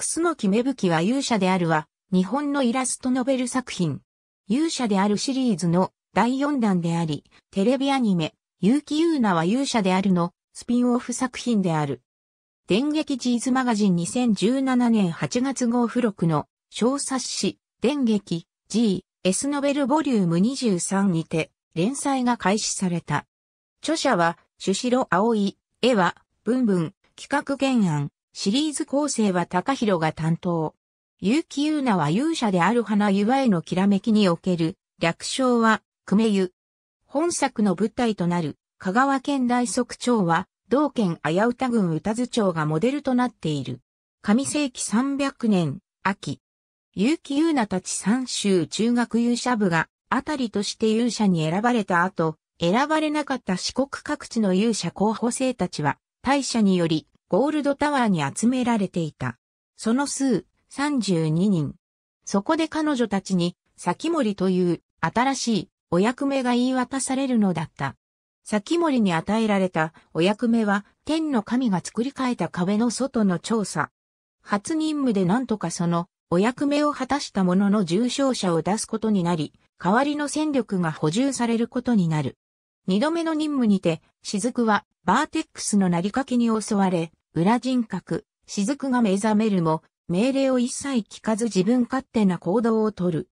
楠木芽吹は勇者であるは、日本のイラストノベル作品。勇者であるシリーズの第4弾であり、テレビアニメ、結城優奈は勇者であるのスピンオフ作品である。電撃ジーズマガジン2017年8月号付録の小冊子、電撃 G、S ノベルボリューム23にて連載が開始された。著者は、主城葵、絵は、ブンブン、企画原案、シリーズ構成は高弘が担当。結城優奈は勇者である花岩へのきらめきにおける、略称は、久米湯。本作の舞台となる、香川県大側町は、同県綾歌郡歌津町がモデルとなっている。上世紀300年、秋。結城優奈たち三州中学勇者部が、あたりとして勇者に選ばれた後、選ばれなかった四国各地の勇者候補生たちは、大社により、ゴールドタワーに集められていた。その数、32人。そこで彼女たちに、先森という新しいお役目が言い渡されるのだった。先森に与えられたお役目は、天の神が作り変えた壁の外の調査。初任務でなんとかそのお役目を果たしたものの重傷者を出すことになり、代わりの戦力が補充されることになる。二度目の任務にて、雫はバーテックスのなりかけに襲われ、裏人格、雫が目覚めるも、命令を一切聞かず自分勝手な行動をとる。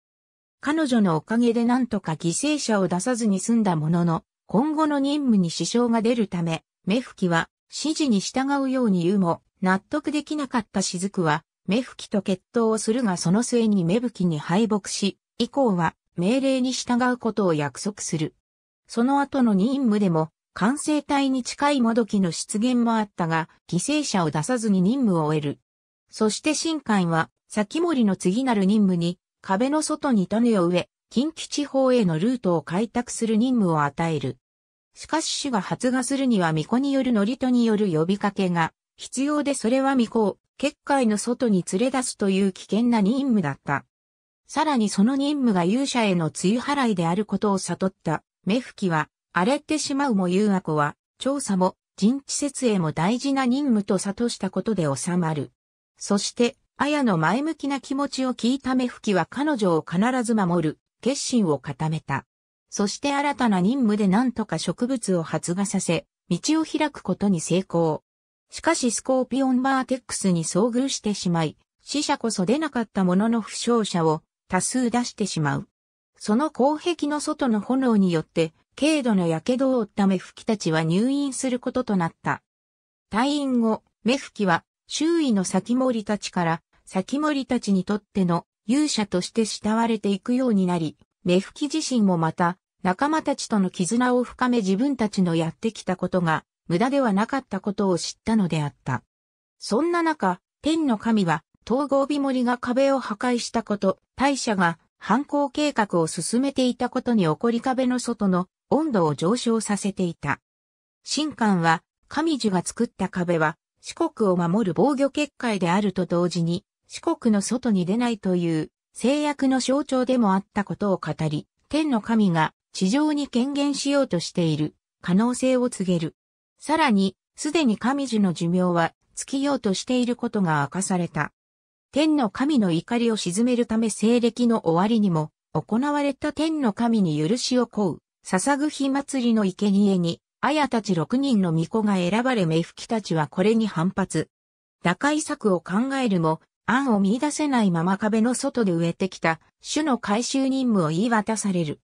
彼女のおかげで何とか犠牲者を出さずに済んだものの、今後の任務に支障が出るため、目吹きは指示に従うように言うも、納得できなかった雫は、目吹きと決闘をするがその末に目吹きに敗北し、以降は命令に従うことを約束する。その後の任務でも、完成体に近いもどきの出現もあったが、犠牲者を出さずに任務を終える。そして新官は、先森の次なる任務に、壁の外に種を植え、近畿地方へのルートを開拓する任務を与える。しかし主が発芽するには巫女によるノリトによる呼びかけが必要でそれは巫女を結界の外に連れ出すという危険な任務だった。さらにその任務が勇者への露払いであることを悟った、目吹きは荒れてしまうも誘子は、調査も人知設営も大事な任務と悟したことで収まる。そして、綾の前向きな気持ちを聞いた目吹きは彼女を必ず守る、決心を固めた。そして新たな任務で何とか植物を発芽させ、道を開くことに成功。しかしスコーピオンバーテックスに遭遇してしまい、死者こそ出なかったものの負傷者を多数出してしまう。その攻壁の外の炎によって軽度の火傷を負った目吹きたちは入院することとなった。退院後、目吹きは周囲の先森たちから先森たちにとっての勇者として慕われていくようになり、目吹き自身もまた仲間たちとの絆を深め自分たちのやってきたことが無駄ではなかったことを知ったのであった。そんな中、天の神は統合美森が壁を破壊したこと、大社が犯行計画を進めていたことに起こり壁の外の温度を上昇させていた。神官は、神樹が作った壁は、四国を守る防御結界であると同時に、四国の外に出ないという制約の象徴でもあったことを語り、天の神が地上に権限しようとしている可能性を告げる。さらに、すでに神樹の寿命は尽きようとしていることが明かされた。天の神の怒りを鎮めるため西暦の終わりにも、行われた天の神に許しを請う捧ぐ火祭りの生贄に、綾たち6人の巫女が選ばれ目吹きたちはこれに反発。打開策を考えるも、案を見出せないまま壁の外で植えてきた、種の回収任務を言い渡される。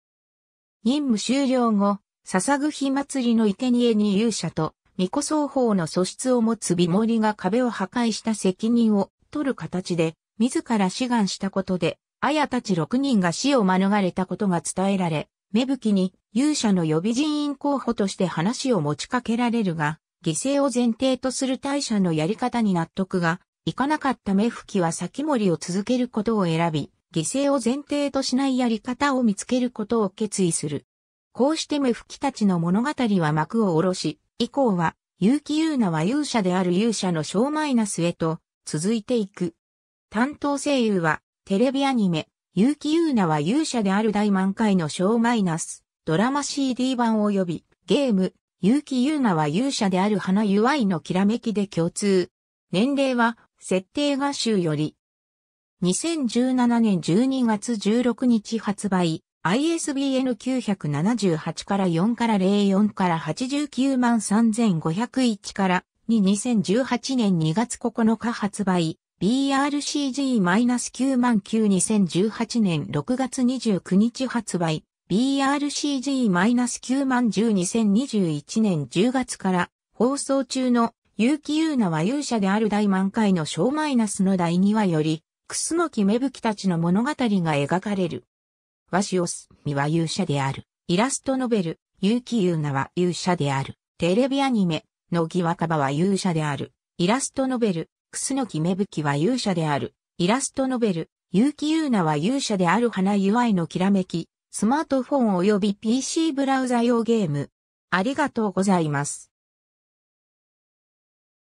任務終了後、捧ぐ火祭りの生贄に勇者と、巫女双方の素質を持つ美森が壁を破壊した責任を取る形で、自ら志願したことで、綾たち6人が死を免れたことが伝えられ、芽吹きに勇者の予備人員候補として話を持ちかけられるが、犠牲を前提とする大社のやり方に納得がいかなかった目吹きは先森を続けることを選び、犠牲を前提としないやり方を見つけることを決意する。こうして目吹きたちの物語は幕を下ろし、以降は、結城優奈は勇者である勇者の小マイナスへと続いていく。担当声優は、テレビアニメ、結城優奈は勇者である大満開の小マイナス。ドラマ CD 版及びゲーム、結城優奈は勇者である花ゆわいのきらめきで共通。年齢は設定画集より。2017年12月16日発売、ISBN 978から4から04から89万3501から2 2018年2月9日発売、BRCG-9 9 2018年6月29日発売、BRCG-9 万10 2021年10月から放送中の結城優奈は勇者である大満開の小マイナスの第2話より、楠木芽吹たちの物語が描かれる。わしおすみは勇者である。イラストノベル、結城優奈は勇者である。テレビアニメ、乃木若葉は勇者である。イラストノベル、楠木芽吹は勇者である。イラストノベル、結城優奈は勇者である花祝いのきらめき。スマートフォン及び PC ブラウザ用ゲーム。ありがとうございます。